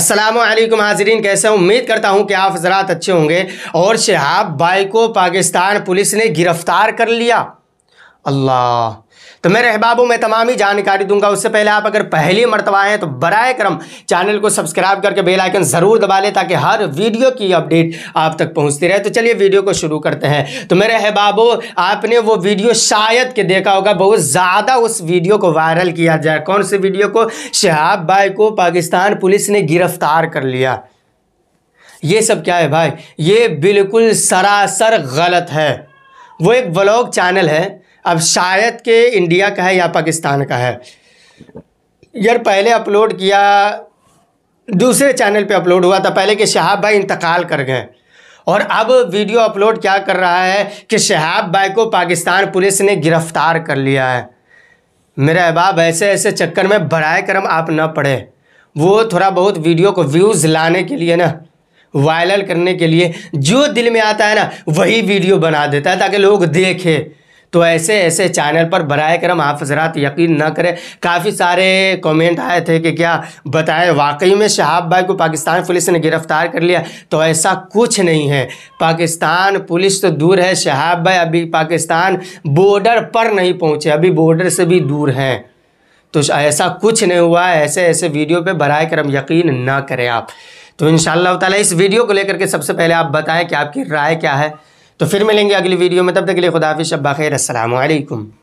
असलम हाजरीन कैसे उम्मीद करता हूँ कि आप हजरात अच्छे होंगे और शहाब बाई को पाकिस्तान पुलिस ने गिरफ़्तार कर लिया अल्लाह तो मैं रहबाबों में तमाम ही जानकारी दूंगा उससे पहले आप अगर पहली मरतबा हैं तो बर करम चैनल को सब्सक्राइब करके बेलाइकन ज़रूर दबा लें ताकि हर वीडियो की अपडेट आप तक पहुंचती रहे तो चलिए वीडियो को शुरू करते हैं तो मेरे अहबाबो आपने वो वीडियो शायद के देखा होगा बहुत ज़्यादा उस वीडियो को वायरल किया जाए कौन से वीडियो को शहाब भाई को पाकिस्तान पुलिस ने गिरफ्तार कर लिया ये सब क्या है भाई ये बिल्कुल सरासर गलत है वो एक ब्लॉग चैनल है अब शायद के इंडिया का है या पाकिस्तान का है यार पहले अपलोड किया दूसरे चैनल पे अपलोड हुआ था पहले कि शहाब भाई इंतकाल कर गए और अब वीडियो अपलोड क्या कर रहा है कि शहाब भाई को पाकिस्तान पुलिस ने गिरफ्तार कर लिया है मेरा अहबाब ऐसे ऐसे चक्कर में बरए करम आप ना पड़े वो थोड़ा बहुत वीडियो को व्यूज़ लाने के लिए ना वायरल करने के लिए जो दिल में आता है ना वही वीडियो बना देता है ताकि लोग देखें तो ऐसे ऐसे चैनल पर बर करम आप हजरात यकीन न करें काफ़ी सारे कमेंट आए थे कि क्या बताएं वाकई में शहाब भाई को पाकिस्तान पुलिस ने गिरफ़्तार कर लिया तो ऐसा कुछ नहीं है पाकिस्तान पुलिस तो दूर है शहाब भाई अभी पाकिस्तान बॉर्डर पर नहीं पहुँचे अभी बॉर्डर से भी दूर हैं तो ऐसा कुछ नहीं हुआ है ऐसे ऐसे वीडियो पे बर करम यकीन ना करें आप तो इन शाह इस वीडियो को लेकर के सबसे पहले आप बताएं कि आपकी राय क्या है तो फिर मिलेंगे अगली वीडियो में तब तक के लिए खुदाफिश अब बाखिर